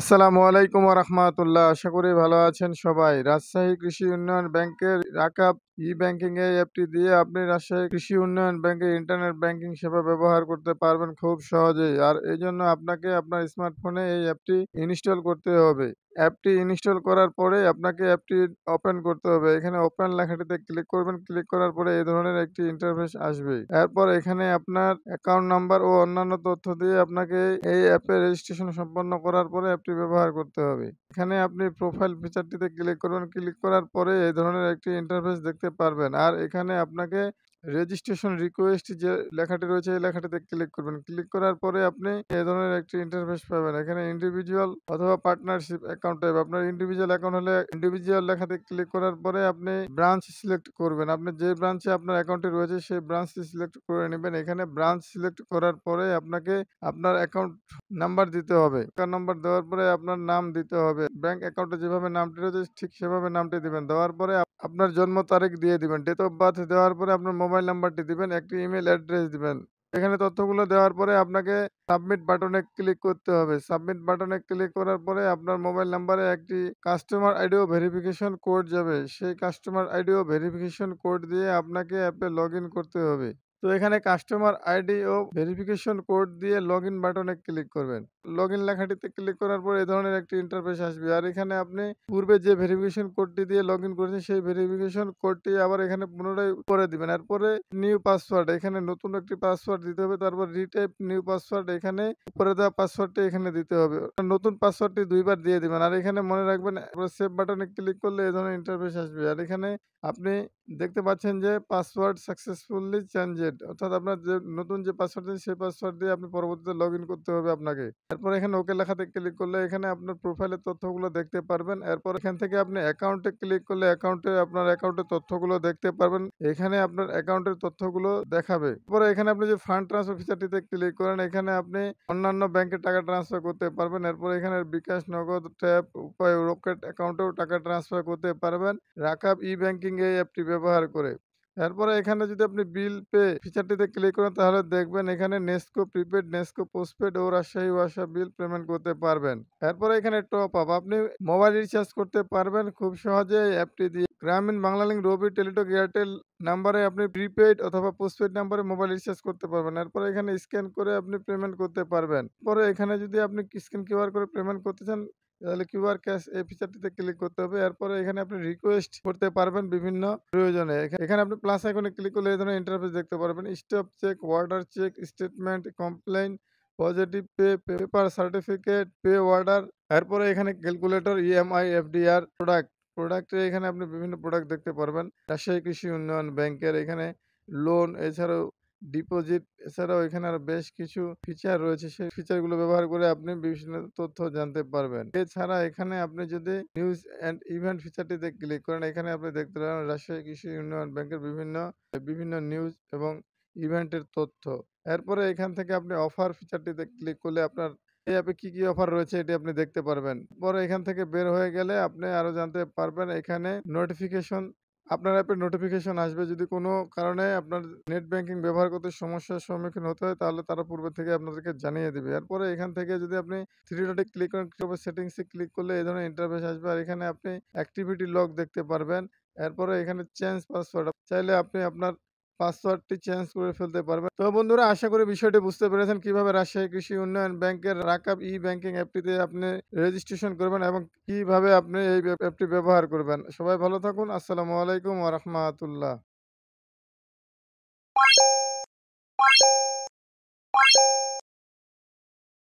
আসসালামু আলাইকুম রহমতুল্লাহ আশা করি ভালো আছেন সবাই রাজশাহী কৃষি উন্নয়ন ব্যাংকের রাকাব ই ব্যাংকিং এই অ্যাপটি দিয়ে আপনি রাজশাহী কৃষি উন্নয়ন ব্যাংকে ইন্টারনেট ব্যাংকিং সেবা ব্যবহার করতে পারবেন খুব সহজেই আর এই জন্য আপনাকে আপনার স্মার্টফোনে এই অ্যাপটি ইনস্টল করতে হবে অ্যাপটি ইনস্টল করার পরে আপনাকে অ্যাপটি ওপেন করতে হবে এখানে ওপেন লেখাটিতে ক্লিক করবেন ক্লিক করার পরে এই ধরনের একটি ইন্টারফেস আসবে এরপর এখানে আপনার অ্যাকাউন্ট নাম্বার ও অন্যান্য তথ্য দিয়ে আপনাকে এই অ্যাপে রেজিস্ট্রেশন সম্পন্ন করার পরে অ্যাপটি ব্যবহার করতে হবে এখানে আপনি প্রোফাইল ফিচারটিতে ক্লিক করবেন ক্লিক করার পরে এই ধরনের একটি ইন্টারফেস দেখতে পারবেন আর এখানে আপনাকে রেজিস্ট্রেশন রিকোয়েস্ট যে লেখাটি রয়েছে এই লেখাটিতে ক্লিক করবেন ক্লিক করার পরে আপনি এই ধরনের একটি ইন্টারফেস পাবেন এখানে ইন্ডিভিজুয়াল অথবা পার্টনারশিপ অ্যাকাউন্ট টাইপ আপনার ইন্ডিভিজুয়াল অ্যাকাউন্ট হলে ইন্ডিভিজুয়াল লেখাতে ক্লিক করার পরে আপনি ব্রাঞ্চ সিলেক্ট করবেন আপনি যে ব্রাঞ্চে আপনার অ্যাকাউন্টটি রয়েছে সেই ব্রাঞ্চটি সিলেক্ট করে নেবেন এখানে ব্রাঞ্চ সিলেক্ট করার পরে আপনাকে আপনার অ্যাকাউন্ট নাম্বার দিতে হবে অ্যাকাউন্ট নাম্বার দেওয়ার পরে আপনার নাম দিতে হবে ব্যাংক অ্যাকাউন্টে যেভাবে নামটি রয়েছে ঠিক সেভাবে নামটি দিবেন দেওয়ার পরে আপনার জন্ম তারিখ দিয়ে দিবেন ডেট অফ বার্থ দেওয়ার পরে আপনার মোবাইল নাম্বারটি দিবেন একটি ইমেল অ্যাড্রেস দিবেন এখানে তথ্যগুলো দেওয়ার পরে আপনাকে সাবমিট বাটনে ক্লিক করতে হবে সাবমিট বাটনে ক্লিক করার পরে আপনার মোবাইল নাম্বারে একটি কাস্টমার আইডিও ভেরিফিকেশন কোড যাবে সেই কাস্টমার আইডিও ভেরিফিকেশন কোড দিয়ে আপনাকে অ্যাপে লগ করতে হবে তো এখানে কাস্টমার আইডি ও ভেরিফিকেশন কোড দিয়ে লগ ইন বাটনে ক্লিক করবেন লগ ইন লেখাটিতে ক্লিক করার পর এ ধরনের একটি ইন্টারফেস আসবে আর এখানে আপনি পূর্বে যে ভেরিফিকেশন কোডটি দিয়ে লগ ইন করেছেন সেই ভেরিফিকেশন কোডটি আবার এখানে পুনরায় করে দিবেন এরপরে নিউ পাসওয়ার্ড এখানে নতুন একটি পাসওয়ার্ড দিতে হবে তারপর রিটাইপ নিউ পাসওয়ার্ড এখানে উপরে দেওয়া পাসওয়ার্ডটি এখানে দিতে হবে নতুন পাসওয়ার্ডটি দুইবার দিয়ে দিবেন আর এখানে মনে রাখবেন সেভ বাটনে ক্লিক করলে এ ধরনের ইন্টারফেস আসবে আর এখানে আপনি দেখতে পাচ্ছেন যে পাসওয়ার্ড সাকসেসফুলি চেঞ্জেড অর্থাৎ আপনার যে নতুন যে পাসওয়ার্ড দিন সেই পাসওয়ার্ড দিয়ে আপনি পরবর্তীতে লগ করতে হবে আপনাকে এরপর এখানে ওকে লেখাতে ক্লিক করলে এখানে আপনার প্রোফাইলের তথ্যগুলো দেখতে পারবেন এরপর এখান থেকে আপনি অ্যাকাউন্টে ক্লিক করলে অ্যাকাউন্টে আপনার অ্যাকাউন্টের তথ্যগুলো দেখতে পারবেন এখানে আপনার অ্যাকাউন্টের তথ্যগুলো দেখাবে এরপরে এখানে আপনি যে ফান্ড ট্রান্সফার ফিচারটিতে ক্লিক করেন এখানে আপনি অন্যান্য ব্যাংকে টাকা ট্রান্সফার করতে পারবেন এরপর এখানে বিকাশ নগদ ট্যাপ উপায় রকেট অ্যাকাউন্টেও টাকা ট্রান্সফার করতে পারবেন রাখাব ই ব্যাংকিং ব্যাংকিং এই অ্যাপটি ব্যবহার করে এরপরে এখানে যদি আপনি বিল পে ফিচারটিতে ক্লিক করেন তাহলে দেখবেন এখানে নেস্কো প্রিপেড নেস্কো পোস্টপেড ও রাজশাহী ওয়াসা বিল পেমেন্ট করতে পারবেন এরপরে এখানে টপ আপ আপনি মোবাইল রিচার্জ করতে পারবেন খুব সহজে এই অ্যাপটি দিয়ে গ্রামীণ বাংলালিং রবি টেলিটক এয়ারটেল নাম্বারে আপনি প্রিপেড অথবা পোস্টপেড নাম্বারে মোবাইল রিচার্জ করতে পারবেন এরপর এখানে স্ক্যান করে আপনি পেমেন্ট করতে পারবেন পরে এখানে যদি আপনি স্ক্যান কিউআর করে পেমেন্ট করতে চান তাহলে কিউআর ক্যাশ এই ফিচারটিতে ক্লিক করতে হবে এরপরে এখানে আপনি রিকোয়েস্ট করতে পারবেন বিভিন্ন প্রয়োজনে এখানে আপনি প্লাস আইকনে ক্লিক করলে এই ধরনের ইন্টারফেস দেখতে পারবেন stop cheque order cheque statement complain positive pay paper certificate pay order এরপরে এখানে ক্যালকুলেটর ইএমআই এফডিআর প্রোডাক্ট প্রোডাক্টে এখানে আপনি বিভিন্ন প্রোডাক্ট দেখতে পারবেন রাজশাহী কৃষি উন্নয়ন ব্যাংকের এখানে লোন এছাড়াও ডিপোজিট এছাড়াও এখানে আরো বেশ কিছু ফিচার রয়েছে সেই ফিচার গুলো ব্যবহার করে আপনি বিভিন্ন তথ্য জানতে পারবেন এছাড়া এখানে আপনি যদি নিউজ অ্যান্ড ইভেন্ট ফিচারটিতে ক্লিক করেন এখানে আপনি দেখতে পাবেন রাজশাহী কৃষি উন্নয়ন ব্যাংকের বিভিন্ন বিভিন্ন নিউজ এবং ইভেন্টের তথ্য এরপরে এখান থেকে আপনি অফার ফিচারটিতে ক্লিক করলে আপনার এই অ্যাপে কী কী অফার রয়েছে এটি আপনি দেখতে পারবেন পরে এখান থেকে বের হয়ে গেলে আপনি আরও জানতে পারবেন এখানে নোটিফিকেশন আপনার অ্যাপের নোটিফিকেশন আসবে যদি কোনো কারণে আপনার নেট ব্যাংকিং ব্যবহার করতে সমস্যার সম্মুখীন হতে হয় তাহলে তারা পূর্বে থেকে আপনাদেরকে জানিয়ে দেবে এরপরে এখান থেকে যদি আপনি থ্রি ডটে ক্লিক করেন সেটিংসে ক্লিক করলে এই ধরনের ইন্টারভেস আসবে আর এখানে আপনি অ্যাক্টিভিটি লক দেখতে পারবেন এরপরে এখানে চেঞ্জ পাসওয়ার্ড চাইলে আপনি আপনার পাসওয়ার্ডটি চেঞ্জ করে ফেলতে পারবেন তো বন্ধুরা আশা করি বিষয়টি বুঝতে পেরেছেন কিভাবে রাজশাহী কৃষি উন্নয়ন ব্যাংকের রাকাব ই ব্যাংকিং অ্যাপটিতে আপনি রেজিস্ট্রেশন করবেন এবং কিভাবে আপনি এই অ্যাপটি ব্যবহার করবেন সবাই ভালো থাকুন আসসালামু আলাইকুম ওরহমাতুল্লাহ